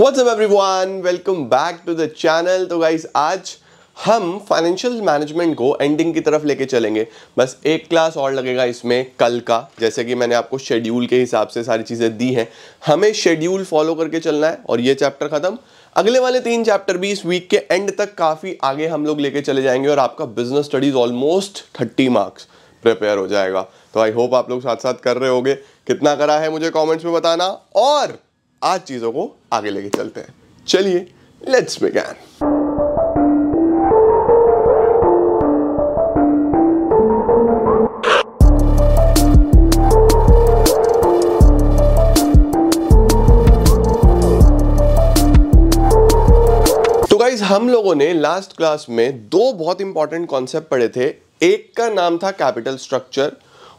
WhatsApp everyone welcome back to the channel तो guys आज हम फाइनेंशियल मैनेजमेंट को एंडिंग की तरफ लेके चलेंगे बस एक क्लास और लगेगा इसमें कल का जैसे कि मैंने आपको शेड्यूल के हिसाब से सारी चीज़ें दी हैं हमें शेड्यूल फॉलो करके चलना है और ये चैप्टर ख़त्म अगले वाले तीन चैप्टर भी इस वीक के एंड तक काफ़ी आगे हम लोग लेके चले जाएंगे और आपका business studies almost thirty marks prepare हो जाएगा तो आई होप आप लोग साथ साथ कर रहे होगे कितना करा है मुझे कमेंट्स में बताना और आज चीज़ों को आगे लेके चलते हैं चलिए लेट्स बिगैन गाइज हम लोगों ने लास्ट क्लास में दो बहुत इंपॉर्टेंट कॉन्सेप्ट पढ़े थे एक का नाम था कैपिटल स्ट्रक्चर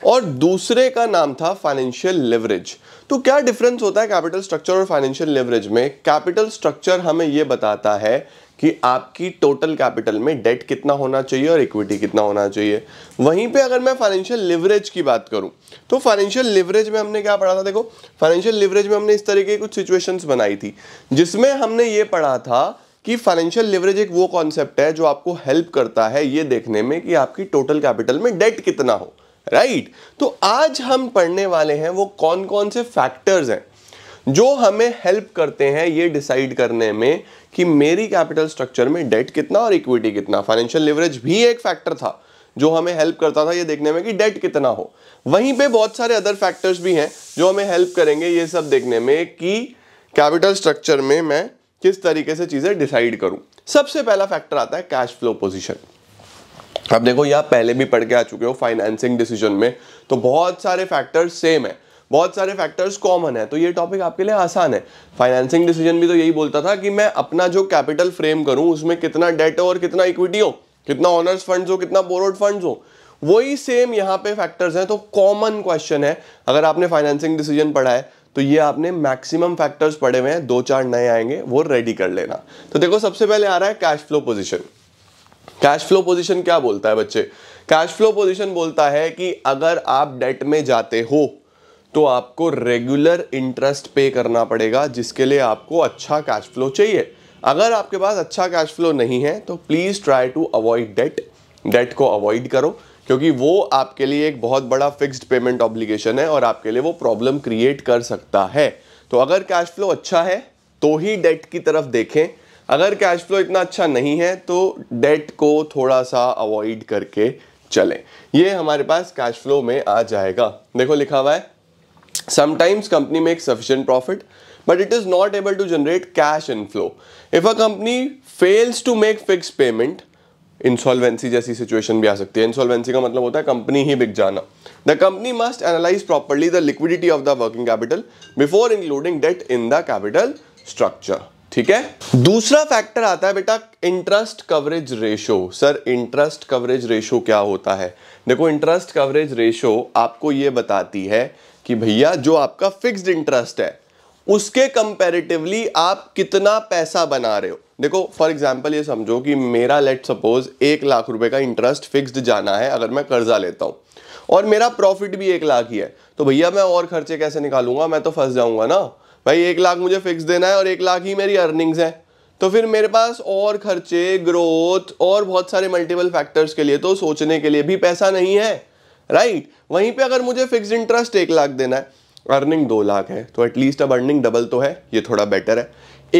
और दूसरे का नाम था फाइनेंशियल लेवरेज तो क्या डिफरेंस होता है कैपिटल स्ट्रक्चर और फाइनेंशियल लेवरेज में कैपिटल स्ट्रक्चर हमें यह बताता है कि आपकी टोटल कैपिटल में डेट कितना होना चाहिए और इक्विटी कितना होना चाहिए वहीं पे अगर मैं फाइनेंशियल लिवरेज की बात करूं तो फाइनेंशियल लिवरेज में हमने क्या पढ़ा था देखो फाइनेंशियल लिवरेज में हमने इस तरीके की कुछ सिचुएशंस बनाई थी जिसमें हमने ये पढ़ा था कि फाइनेंशियल लिवरेज एक वो कॉन्सेप्ट है जो आपको हेल्प करता है ये देखने में कि आपकी टोटल कैपिटल में डेट कितना हो राइट right? तो आज हम पढ़ने वाले हैं वो कौन कौन से फैक्टर्स हैं जो हमें हेल्प करते हैं ये डिसाइड करने में कि मेरी कैपिटल स्ट्रक्चर में डेट कितना और इक्विटी कितना फाइनेंशियल लिवरेज भी एक फैक्टर था जो हमें हेल्प करता था ये देखने में कि डेट कितना हो वहीं पे बहुत सारे अदर फैक्टर्स भी हैं जो हमें हेल्प करेंगे ये सब देखने में कि कैपिटल स्ट्रक्चर में मैं किस तरीके से चीज़ें डिसाइड करूं सबसे पहला फैक्टर आता है कैश फ्लो पोजीशन अब देखो यहाँ पहले भी पढ़ के आ चुके हो फाइनेंसिंग डिसीजन में तो बहुत सारे फैक्टर्स सेम है बहुत सारे फैक्टर्स कॉमन है तो ये टॉपिक आपके लिए आसान है फाइनेंसिंग डिसीजन भी तो यही बोलता था कि मैं अपना जो कैपिटल फ्रेम करूं उसमें कितना डेट हो और कितना इक्विटी हो कितना ऑनर्स फंड्स हो कितना बोरोड फंड्स हो वही सेम यहाँ पे फैक्टर्स हैं तो कॉमन क्वेश्चन है अगर आपने फाइनेंसिंग डिसीजन पढ़ा है तो ये आपने मैक्सिमम फैक्टर्स पढ़े हुए हैं दो चार नए आएंगे वो रेडी कर लेना तो देखो सबसे पहले आ रहा है cash flow position cash flow position क्या बोलता है बच्चे कैश फ्लो पोजीशन बोलता है कि अगर आप डेट में जाते हो तो आपको रेगुलर इंटरेस्ट पे करना पड़ेगा जिसके लिए आपको अच्छा कैश फ्लो चाहिए अगर आपके पास अच्छा कैश फ्लो नहीं है तो please try to avoid debt debt को अवॉइड करो क्योंकि वो आपके लिए एक बहुत बड़ा फिक्स्ड पेमेंट ऑब्लिगेशन है और आपके लिए वो प्रॉब्लम क्रिएट कर सकता है तो अगर कैश फ्लो अच्छा है तो ही डेट की तरफ देखें अगर कैश फ्लो इतना अच्छा नहीं है तो डेट को थोड़ा सा अवॉइड करके चलें ये हमारे पास कैश फ्लो में आ जाएगा देखो लिखा हुआ है sometimes company make sufficient profit but it is not able to generate cash inflow if a company fails to make fix payment insolvency जैसी सिचुएशन भी आ सकती है इंसॉल्वेंसी का मतलब होता है कंपनी ही बिक जाना the company must analyse properly the liquidity of the working capital before including debt in the capital structure ठीक है दूसरा फैक्टर आता है बेटा interest coverage ratio sir interest coverage ratio क्या होता है देखो इंटरेस्ट कवरेज रेशो आपको ये बताती है कि भैया जो आपका फिक्स्ड इंटरेस्ट है उसके कंपैरेटिवली आप कितना पैसा बना रहे हो देखो फॉर एग्जांपल ये समझो कि मेरा लेट सपोज एक लाख रुपए का इंटरेस्ट फिक्स्ड जाना है अगर मैं कर्जा लेता हूं और मेरा प्रॉफिट भी एक लाख ही है तो भैया मैं और खर्चे कैसे निकालूंगा मैं तो फंस जाऊंगा ना भाई एक लाख मुझे फिक्स देना है और एक लाख ही मेरी अर्निंग्स हैं तो फिर मेरे पास और खर्चे ग्रोथ और बहुत सारे मल्टीपल फैक्टर्स के लिए तो सोचने के लिए भी पैसा नहीं है राइट वहीं पे अगर मुझे फिक्स इंटरेस्ट एक लाख देना है अर्निंग दो लाख है तो एटलीस्ट अब अर्निंग डबल तो है ये थोड़ा बेटर है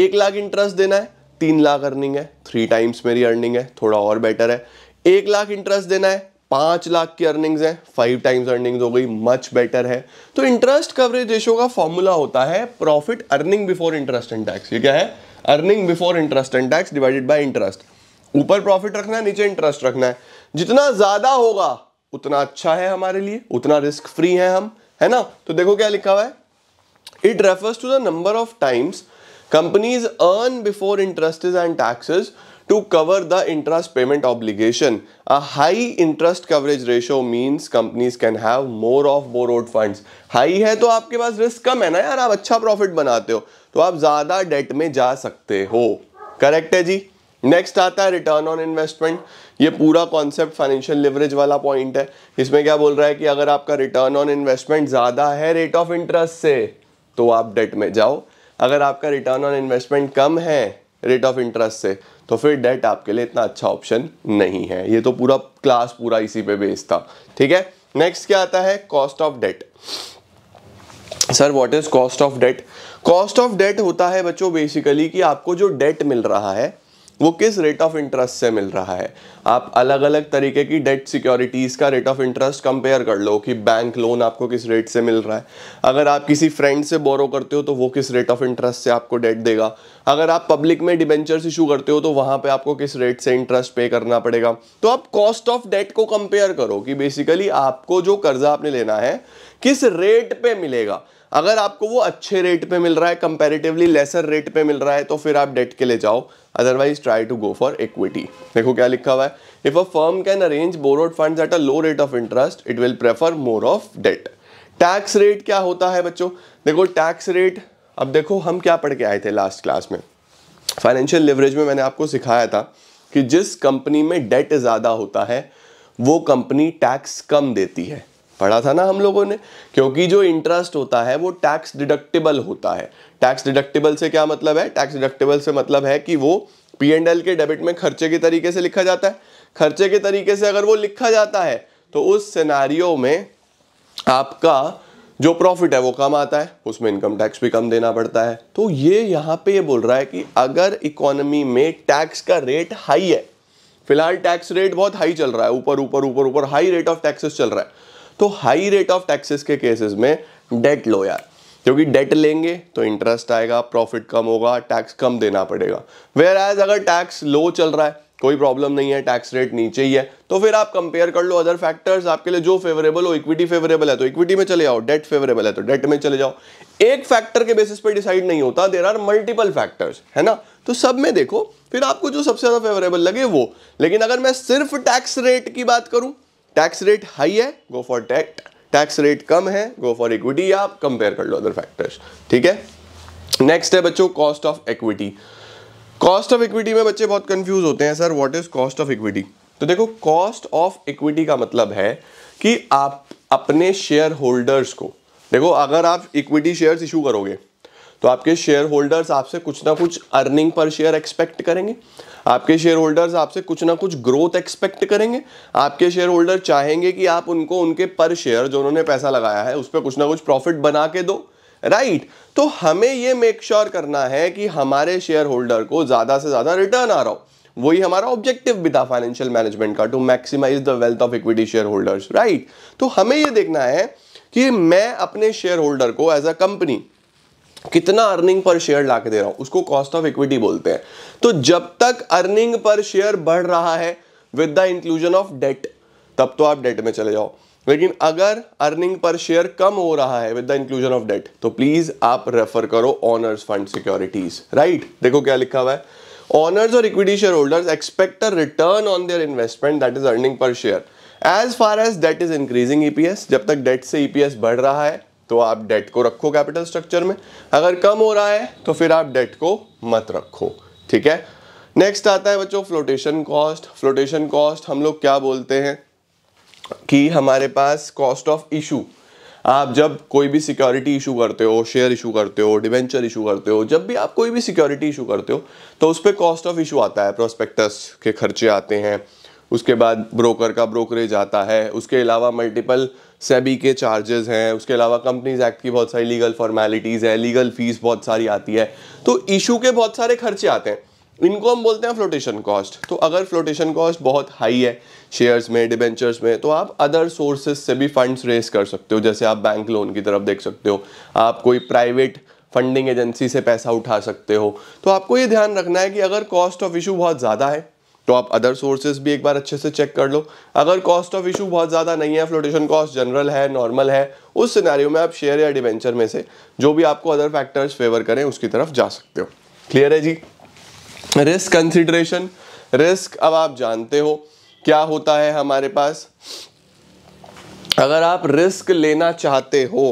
एक लाख इंटरेस्ट देना है तीन लाख अर्निंग है थ्री टाइम्स मेरी अर्निंग है थोड़ा और बेटर है एक लाख इंटरेस्ट देना है पांच लाख की अर्निंग्स है फाइव टाइम्स अर्निंग्स हो गई मच बेटर है तो इंटरेस्ट कवरेज रेशियो का फॉर्मूला होता है profit earning before interest and tax ये क्या है earning before interest and tax divided by interest ऊपर प्रॉफिट रखना है नीचे इंटरेस्ट रखना है जितना ज़्यादा होगा उतना अच्छा है हमारे लिए उतना रिस्क फ्री है हम है ना तो देखो क्या लिखा हुआ है it refers to the number of times companies earn before interest and taxes to cover the interest payment obligation. A high interest coverage ratio means companies can have more of borrowed funds. High है तो आपके पास risk कम है ना यार आप अच्छा profit बनाते हो तो आप ज़्यादा debt में जा सकते हो करेक्ट है जी नेक्स्ट आता है रिटर्न ऑन इन्वेस्टमेंट ये पूरा कॉन्सेप्ट फाइनेंशियल लिवरेज वाला पॉइंट है इसमें क्या बोल रहा है कि अगर आपका रिटर्न ऑन इन्वेस्टमेंट ज़्यादा है रेट ऑफ इंटरेस्ट से तो आप डेट में जाओ अगर आपका रिटर्न ऑन इन्वेस्टमेंट कम है रेट ऑफ इंटरेस्ट से तो फिर डेट आपके लिए इतना अच्छा ऑप्शन नहीं है ये तो पूरा क्लास पूरा इसी पे बेस्ड था ठीक है नेक्स्ट क्या आता है cost of debt sir what is cost of debt cost of debt होता है बच्चों बेसिकली कि आपको जो डेट मिल रहा है वो किस रेट ऑफ इंटरेस्ट से मिल रहा है आप अलग अलग तरीके की डेट सिक्योरिटीज़ का रेट ऑफ इंटरेस्ट कंपेयर कर लो कि बैंक लोन आपको किस रेट से मिल रहा है अगर आप किसी फ्रेंड से बोरो करते हो तो वो किस रेट ऑफ इंटरेस्ट से आपको डेट देगा अगर आप पब्लिक में डिबेंचर्स इशू करते हो तो वहां पे आपको किस रेट से इंटरेस्ट पे करना पड़ेगा तो आप कॉस्ट ऑफ डेट को कंपेयर करो कि बेसिकली आपको जो कर्जा आपने लेना है किस रेट पे मिलेगा अगर आपको वो अच्छे रेट पे मिल रहा है कंपैरेटिवली लेसर रेट पे मिल रहा है तो फिर आप डेट के ले जाओ otherwise try to go for equity देखो क्या लिखा हुआ है if a firm can arrange borrowed fund at a low rate of interest it will prefer more of debt tax rate क्या होता है बच्चों देखो टैक्स रेट अब देखो हम क्या पढ़ के आए थे लास्ट क्लास में फाइनेंशियल लिवरेज में मैंने आपको सिखाया था कि जिस कंपनी में डेट ज़्यादा होता है वो कंपनी टैक्स कम देती है पढ़ा था ना हम लोगों ने क्योंकि जो इंटरेस्ट होता है वो टैक्स डिडक्टेबल होता है टैक्स डिडक्टेबल से क्या मतलब है टैक्स डिडक्टेबल से मतलब है कि वो पी एंड एल के डेबिट में खर्चे के तरीके से लिखा जाता है खर्चे के तरीके से अगर वो लिखा जाता है तो उस सिनारियो में आपका जो प्रॉफिट है वो कम आता है उसमें इनकम टैक्स भी कम देना पड़ता है तो ये यहाँ पे ये बोल रहा है कि अगर इकोनॉमी में टैक्स का रेट हाई है फिलहाल टैक्स रेट बहुत हाई चल रहा है ऊपर ऊपर ऊपर ऊपर हाई रेट ऑफ टैक्सेस चल रहा है तो हाई रेट ऑफ टैक्सेस के केसेस में डेट लो यार क्योंकि डेट लेंगे तो इंटरेस्ट आएगा प्रॉफिट कम होगा टैक्स कम देना पड़ेगा वेयर एज अगर टैक्स लो चल रहा है कोई प्रॉब्लम नहीं है टैक्स रेट नीचे ही है तो फिर आप कंपेयर कर लो अदर फैक्टर्स आपके लिए जो फेवरेबल हो इक्विटी फेवरेबल है तो इक्विटी में चले जाओ डेट फेवरेबल है तो डेट में चले जाओ एक फैक्टर के बेसिस पे डिसाइड नहीं होता देर आर मल्टीपल फैक्टर्स है ना तो सब में देखो फिर आपको जो सबसे ज़्यादा फेवरेबल लगे वो लेकिन अगर मैं सिर्फ टैक्स रेट की बात करूं टैक्स रेट हाई है go for debt tax rate कम है गो फॉर इक्विटी या आप कंपेयर कर लो अदर फैक्टर्स ठीक है नेक्स्ट है बच्चों cost of equity cost of equity में बच्चे बहुत कंफ्यूज होते हैं sir what is cost of equity तो देखो कॉस्ट ऑफ इक्विटी का मतलब है कि आप अपने शेयर होल्डर्स को देखो अगर आप इक्विटी शेयर्स इशू करोगे तो आपके शेयर होल्डर्स आपसे कुछ ना कुछ अर्निंग पर शेयर एक्सपेक्ट करेंगे आपके शेयर होल्डर्स आपसे कुछ ना कुछ ग्रोथ एक्सपेक्ट करेंगे आपके शेयर होल्डर चाहेंगे कि आप उनको उनके पर शेयर जो उन्होंने पैसा लगाया है उस पर कुछ ना कुछ प्रॉफिट बना के दो राइट right. तो हमें ये मेक श्योर sure करना है कि हमारे शेयर होल्डर को ज़्यादा से ज़्यादा रिटर्न आ रहा हो वही हमारा ऑब्जेक्टिव भी था फाइनेंशियल मैनेजमेंट का to maximise the wealth of equity shareholders right तो हमें ये देखना है कि मैं अपने शेयर होल्डर को एज अ कंपनी कितना अर्निंग पर शेयर ला के दे रहा हूं उसको कॉस्ट ऑफ इक्विटी बोलते हैं तो जब तक अर्निंग पर शेयर बढ़ रहा है with the inclusion of debt तब तो आप डेट में चले जाओ लेकिन अगर अर्निंग पर शेयर कम हो रहा है with the inclusion of debt तो प्लीज आप रेफर करो ऑनर्स फंड सिक्योरिटीज राइट देखो क्या लिखा हुआ है ऑनर्स और equity shareholders expect a return on their investment that is earning per share as far as debt is increasing EPS जब तक डेट से ईपीएस e बढ़ रहा है तो आप डेट को रखो कैपिटल स्ट्रक्चर में अगर कम हो रहा है तो फिर आप डेट को मत रखो ठीक है नेक्स्ट आता है बच्चों फ्लोटेशन कॉस्ट फ्लोटेशन कॉस्ट हम लोग क्या बोलते हैं कि हमारे पास कॉस्ट ऑफ इशू आप जब कोई भी सिक्योरिटी इशू करते हो शेयर इशू करते हो डिवेंचर इशू करते हो जब भी आप कोई भी सिक्योरिटी इशू करते हो तो उस पर कॉस्ट ऑफ इशू आता है प्रोस्पेक्टस के खर्चे आते हैं उसके बाद ब्रोकर का ब्रोकरेज आता है उसके अलावा मल्टीपल सेबी के चार्जेस हैं उसके अलावा कंपनीज एक्ट की बहुत सारी लीगल फॉर्मेलिटीज़ है लीगल फीस बहुत सारी आती है तो इशू के बहुत सारे खर्चे आते हैं इनको हम बोलते हैं फ्लोटेशन कॉस्ट तो अगर फ्लोटेशन कॉस्ट बहुत हाई है शेयर्स में डिबेंचर्स में तो आप अदर सोर्सेज से भी फंड्स रेस कर सकते हो जैसे आप बैंक लोन की तरफ देख सकते हो आप कोई प्राइवेट फंडिंग एजेंसी से पैसा उठा सकते हो तो आपको ये ध्यान रखना है कि अगर कॉस्ट ऑफ इशू बहुत ज़्यादा है तो आप अदर सोर्सेज भी एक बार अच्छे से चेक कर लो अगर कॉस्ट ऑफ इशू बहुत ज़्यादा नहीं है फ्लोटेशन कॉस्ट जनरल है नॉर्मल है उस सिनारियों में आप शेयर या डिवेंचर में से जो भी आपको अदर फैक्टर्स फेवर करें उसकी तरफ जा सकते हो क्लियर है जी रिस्क कंसिडरेशन रिस्क अब आप जानते हो क्या होता है हमारे पास अगर आप रिस्क लेना चाहते हो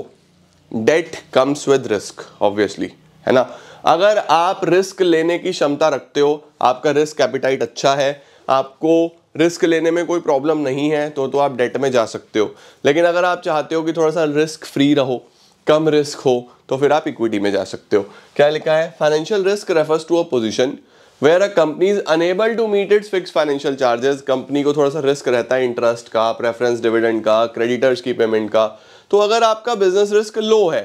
debt comes with risk obviously है ना अगर आप रिस्क लेने की क्षमता रखते हो आपका रिस्क एपिटाइट अच्छा है आपको रिस्क लेने में कोई प्रॉब्लम नहीं है तो तो आप डेट में जा सकते हो लेकिन अगर आप चाहते हो कि थोड़ा सा रिस्क फ्री रहो कम रिस्क हो तो फिर आप इक्विटी में जा सकते हो क्या लिखा है financial risk refers to a position where a company is unable to meet its fix financial charges company को थोड़ा सा रिस्क रहता है इंटरेस्ट का प्रेफरेंस डिविडेंड का क्रेडिटर्स की पेमेंट का तो अगर आपका बिजनेस रिस्क लो है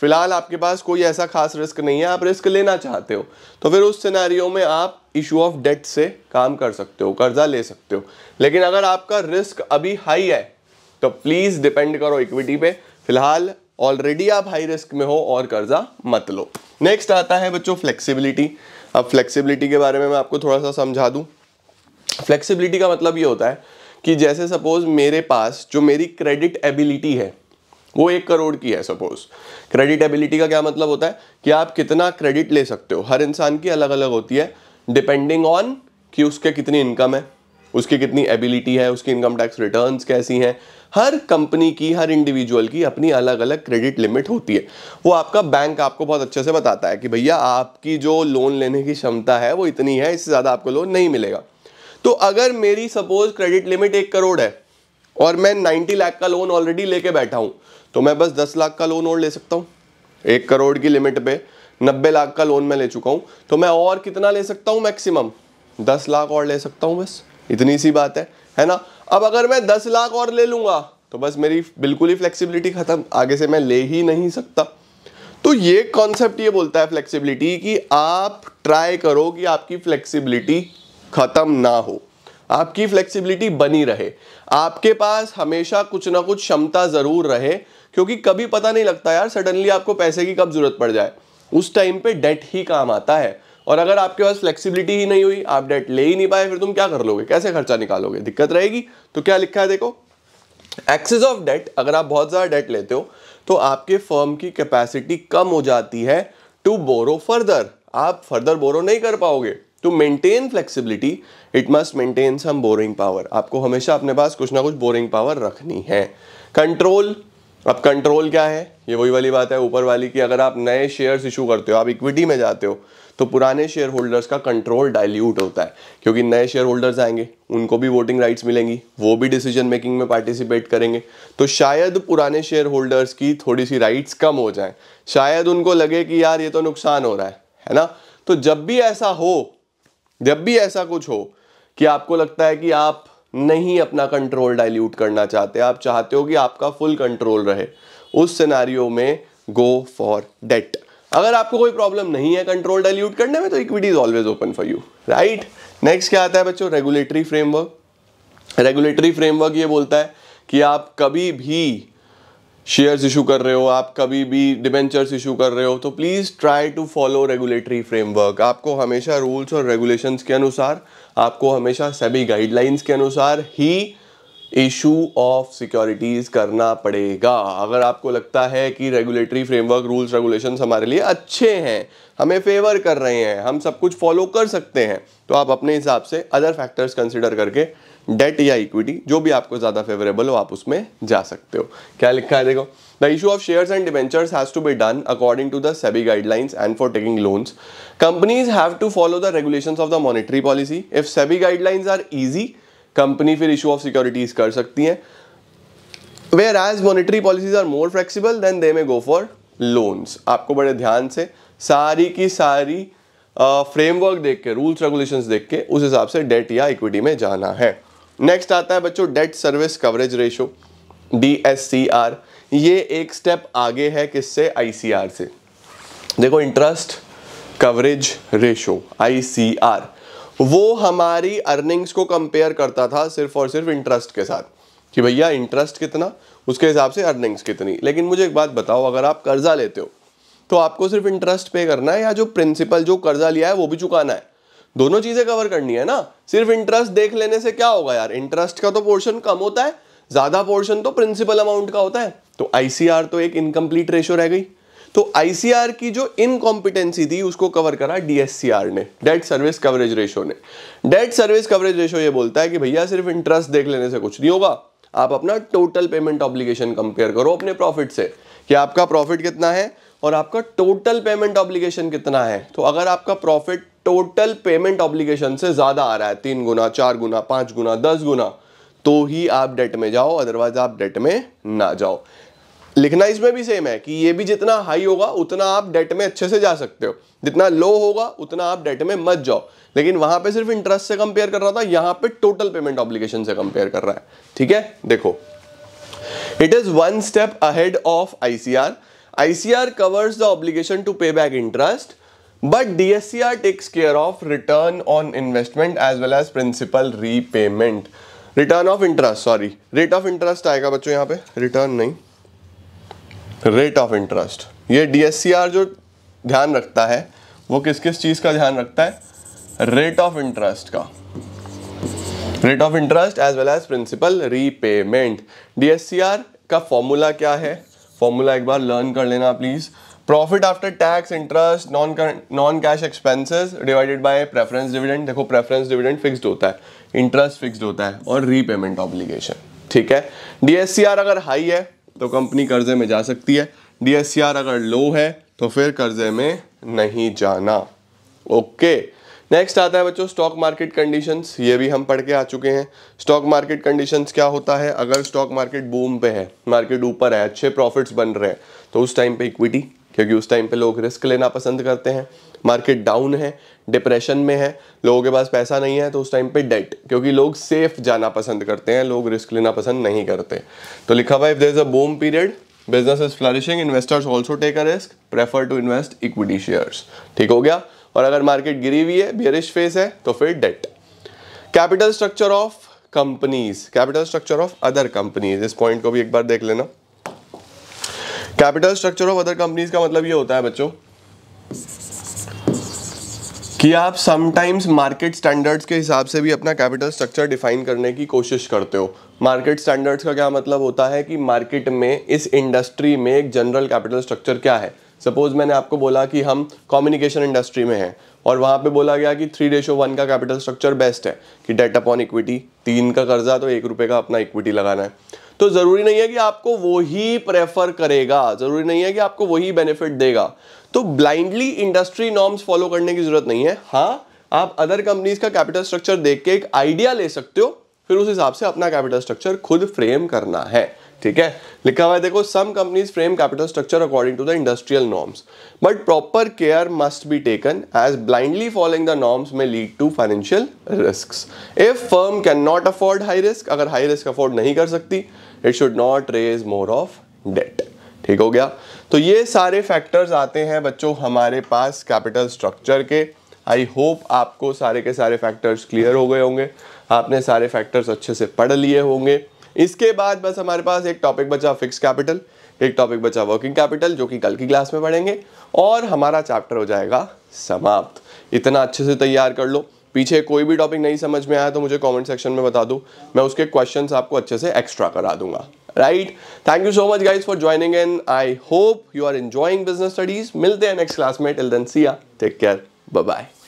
फिलहाल आपके पास कोई ऐसा खास रिस्क नहीं है आप रिस्क लेना चाहते हो तो फिर उस सिनेरियो में आप इशू ऑफ डेट से काम कर सकते हो कर्जा ले सकते हो लेकिन अगर आपका रिस्क अभी हाई है तो प्लीज़ डिपेंड करो इक्विटी पे फिलहाल ऑलरेडी आप हाई रिस्क में हो और कर्जा मत लो नेक्स्ट आता है बच्चों फ्लेक्सिबिलिटी अब फ्लेक्सिबिलिटी के बारे में मैं आपको थोड़ा सा समझा दूँ फ्लेक्सिबिलिटी का मतलब ये होता है कि जैसे सपोज मेरे पास जो मेरी क्रेडिट एबिलिटी है वो एक करोड़ की है सपोज क्रेडिटेबिलिटी का क्या मतलब होता है कि आप कितना क्रेडिट ले सकते हो हर इंसान की अलग अलग होती है डिपेंडिंग ऑन कि उसके कितनी इनकम है उसकी कितनी एबिलिटी है उसकी इनकम टैक्स रिटर्न कैसी हैं हर कंपनी की हर इंडिविजुअल की अपनी अलग अलग क्रेडिट लिमिट होती है वो आपका बैंक आपको बहुत अच्छे से बताता है कि भैया आपकी जो लोन लेने की क्षमता है वो इतनी है इससे ज़्यादा आपको लोन नहीं मिलेगा तो अगर मेरी सपोज क्रेडिट लिमिट एक करोड़ है और मैं 90 लाख का लोन ऑलरेडी लेके बैठा हूँ तो मैं बस दस लाख का लोन और ले सकता हूँ एक करोड़ की लिमिट पे नब्बे लाख का लोन मैं ले चुका हूँ तो मैं और कितना ले सकता हूँ मैक्सिमम दस लाख और ले सकता हूँ बस इतनी सी बात है है ना अब अगर मैं दस लाख और ले लूँगा तो बस मेरी बिल्कुल ही फ्लेक्सिबिलिटी ख़त्म आगे से मैं ले ही नहीं सकता तो ये कॉन्सेप्ट ये बोलता है फ्लेक्सिबिलिटी कि आप ट्राई करो कि आपकी फ्लेक्सिबिलिटी ख़त्म ना हो आपकी फ्लेक्सिबिलिटी बनी रहे आपके पास हमेशा कुछ ना कुछ क्षमता ज़रूर रहे क्योंकि कभी पता नहीं लगता यार सडनली आपको पैसे की कब ज़रूरत पड़ जाए उस टाइम पे डेट ही काम आता है और अगर आपके पास फ्लेक्सिबिलिटी ही नहीं हुई आप डेट ले ही नहीं पाए फिर तुम क्या कर लोगे कैसे खर्चा निकालोगे दिक्कत रहेगी तो क्या लिखा है देखो एक्सेस ऑफ डेट अगर आप बहुत ज़्यादा डेट लेते हो तो आपके फर्म की कैपेसिटी कम हो जाती है टू बोरो फर्दर आप फर्दर बोरो नहीं कर पाओगे to maintain flexibility it must maintain some borrowing power आपको हमेशा अपने पास कुछ ना कुछ बोरिंग पावर रखनी है कंट्रोल अब कंट्रोल क्या है ये वही वाली बात है ऊपर वाली कि अगर आप नए शेयर्स इशू करते हो आप इक्विटी में जाते हो तो पुराने शेयर होल्डर्स का कंट्रोल डाइल्यूट होता है क्योंकि नए शेयर होल्डर्स आएंगे उनको भी वोटिंग राइट्स मिलेंगी वो भी डिसीजन मेकिंग में पार्टिसिपेट करेंगे तो शायद पुराने शेयर होल्डर्स की थोड़ी सी राइट्स कम हो जाए शायद उनको लगे कि यार ये तो नुकसान हो रहा है है ना तो जब भी ऐसा हो जब भी ऐसा कुछ हो कि आपको लगता है कि आप नहीं अपना कंट्रोल डाइल्यूट करना चाहते आप चाहते हो कि आपका फुल कंट्रोल रहे उस सिनारियो में गो फॉर डेट अगर आपको कोई प्रॉब्लम नहीं है कंट्रोल डाइल्यूट करने में तो equity is always open for you right next क्या आता है बच्चों रेगुलेटरी फ्रेमवर्क रेगुलेटरी फ्रेमवर्क ये बोलता है कि आप कभी भी शेयर्स इशू कर रहे हो आप कभी भी डिबेंचर्स इशू कर रहे हो तो please try to follow regulatory framework आपको हमेशा रूल्स और रेगुलेशंस के अनुसार आपको हमेशा सभी गाइडलाइंस के अनुसार ही इशू ऑफ सिक्योरिटीज़ करना पड़ेगा अगर आपको लगता है कि रेगुलेटरी फ्रेमवर्क रूल्स रेगुलेशन हमारे लिए अच्छे हैं हमें फेवर कर रहे हैं हम सब कुछ फॉलो कर सकते हैं तो आप अपने हिसाब से अदर फैक्टर्स कंसिडर करके डेट या इक्विटी जो भी आपको ज़्यादा फेवरेबल हो आप उसमें जा सकते हो क्या लिखा है देखो the issue of shares and debentures has to be done according to the SEBI guidelines and for taking loans companies have to follow the regulation of the monetary policy if SEBI guidelines are easy company फिर issue of securities कर सकती है whereas monetary policies are more flexible than they may go for loans आपको बड़े ध्यान से सारी की सारी फ्रेमवर्क देख के रूल्स रेगुलेशन देख के उस हिसाब से डेट या इक्विटी में जाना है नेक्स्ट आता है बच्चों debt service coverage ratio D S C R ये एक स्टेप आगे है किससे आई सी आर से देखो interest coverage ratio I C R वो हमारी अर्निंग्स को कंपेयर करता था सिर्फ और सिर्फ इंटरेस्ट के साथ कि भैया इंटरेस्ट कितना उसके हिसाब से अर्निंग्स कितनी लेकिन मुझे एक बात बताओ अगर आप कर्जा लेते हो तो आपको सिर्फ इंटरेस्ट पे करना है या जो प्रिंसिपल जो कर्जा लिया है वो भी चुकाना है दोनों चीजें कवर करनी है ना सिर्फ इंटरेस्ट देख लेने से क्या होगा यार इंटरेस्ट का तो पोर्शन कम होता है ज्यादा पोर्शन तो प्रिंसिपल अमाउंट का होता है तो आईसीआर तो एक इनकम्प्लीट रेशो रह गई तो आईसीआर की जो इनकॉम्पिटेंसी थी उसको कवर करा डीएससीआर ने डेट सर्विस कवरेज रेशो ने डेट सर्विस कवरेज रेशो ये बोलता है कि भैया सिर्फ इंटरेस्ट देख लेने से कुछ नहीं होगा आप अपना टोटल पेमेंट ऑब्लिगेशन कंपेयर करो अपने प्रॉफिट से कि आपका प्रॉफिट कितना है और आपका टोटल पेमेंट ऑब्लिगेशन कितना है तो अगर आपका प्रॉफिट टोटल पेमेंट ऑब्लिगेशन से ज़्यादा आ रहा है तीन गुना चार गुना पाँच गुना दस गुना तो ही आप डेट में जाओ अदरवाइज आप डेट में ना जाओ लिखना इसमें भी सेम है कि ये भी जितना हाई होगा उतना आप डेट में अच्छे से जा सकते हो जितना लो होगा उतना आप डेट में मत जाओ लेकिन वहां पे सिर्फ इंटरेस्ट से कंपेयर कर रहा था यहां पे टोटल पेमेंट ऑब्लिगेशन से कंपेयर कर रहा है ठीक है देखो it is one step ahead of ICR ICR covers the obligation to pay back interest C R takes care of return on investment as well as principal repayment return of interest sorry rate of interest आएगा बच्चों यहाँ पे return नहीं rate of interest ये डीएससीआर जो ध्यान रखता है वो किस किस चीज़ का ध्यान रखता है रेट ऑफ इंटरेस्ट का rate of interest as well as principal repayment DSCR का फॉर्मूला क्या है फॉर्मूला एक बार लर्न कर लेना please profit after tax interest non non cash expenses divided by preference dividend देखो प्रेफरेंस डिविडेंड फिक्स्ड होता है इंटरेस्ट फिक्स्ड होता है और रीपेमेंट ऑब्लिगेशन ठीक है डीएससीआर अगर हाई है तो कंपनी कर्जे में जा सकती है डीएससीआर अगर लो है तो फिर कर्जे में नहीं जाना ओके नेक्स्ट आता है बच्चों स्टॉक मार्केट कंडीशंस ये भी हम पढ़ के आ चुके हैं स्टॉक मार्केट कंडीशंस क्या होता है अगर स्टॉक मार्केट बूम पे है मार्केट ऊपर है अच्छे प्रॉफिट्स बन रहे हैं तो उस टाइम पे इक्विटी क्योंकि उस टाइम पे लोग रिस्क लेना पसंद करते हैं मार्केट डाउन है डिप्रेशन में है लोगों के पास पैसा नहीं है तो उस टाइम पे डेट क्योंकि लोग सेफ जाना पसंद करते हैं लोग रिस्क लेना पसंद नहीं करते तो लिखा हुआ if there is a boom period business is flourishing investors also take a risk prefer to invest equity shares ठीक हो गया और अगर मार्केट गिरी हुई है बियरिश फेस है तो फिर debt capital structure of companies capital structure of other companies इस पॉइंट को भी एक बार देख लेना capital structure of other companies का मतलब ये होता है बच्चों कि आप समटाइम्स मार्केट स्टैंडर्ड्स के हिसाब से भी अपना कैपिटल स्ट्रक्चर डिफाइन करने की कोशिश करते हो मार्केट स्टैंडर्ड्स का क्या मतलब होता है कि मार्केट में इस इंडस्ट्री में एक जनरल कैपिटल स्ट्रक्चर क्या है सपोज़ मैंने आपको बोला कि हम कम्युनिकेशन इंडस्ट्री में हैं और वहाँ पे बोला गया कि थ्री रेशो वन का कैपिटल स्ट्रक्चर बेस्ट है कि डेट अपॉन इक्विटी तीन का कर्जा तो एक रुपये का अपना इक्विटी लगाना है तो ज़रूरी नहीं है कि आपको वही प्रेफर करेगा ज़रूरी नहीं है कि आपको वही बेनिफिट देगा तो ब्लाइंडली इंडस्ट्री नॉर्म्स फॉलो करने की ज़रूरत नहीं है हाँ आप अदर कंपनीज का कैपिटल स्ट्रक्चर देख के एक आइडिया ले सकते हो फिर उस हिसाब से अपना कैपिटल स्ट्रक्चर खुद फ्रेम करना है ठीक है लिखा हुआ है देखो some companies frame capital structure according to the industrial norms but proper care must be taken as blindly following the norms may lead to financial risk if firm can not afford high risk अगर high risk afford नहीं कर सकती it should not raise more of debt ठीक हो गया तो ये सारे फैक्टर्स आते हैं बच्चों हमारे पास कैपिटल स्ट्रक्चर के आई होप आपको सारे के सारे फैक्टर्स क्लियर हो गए होंगे आपने सारे फैक्टर्स अच्छे से पढ़ लिए होंगे इसके बाद बस हमारे पास एक टॉपिक बचा फिक्स कैपिटल एक टॉपिक बचा वर्किंग कैपिटल जो कि कल की क्लास में पढ़ेंगे और हमारा चैप्टर हो जाएगा समाप्त इतना अच्छे से तैयार कर लो पीछे कोई भी टॉपिक नहीं समझ में आया तो मुझे कमेंट सेक्शन में बता दो मैं उसके क्वेश्चंस आपको अच्छे से एक्स्ट्रा करा दूंगा right thank you so much guys for joining and I hope you are enjoying business studies मिलते हैं नेक्स्ट क्लास में till then see ya take care bye bye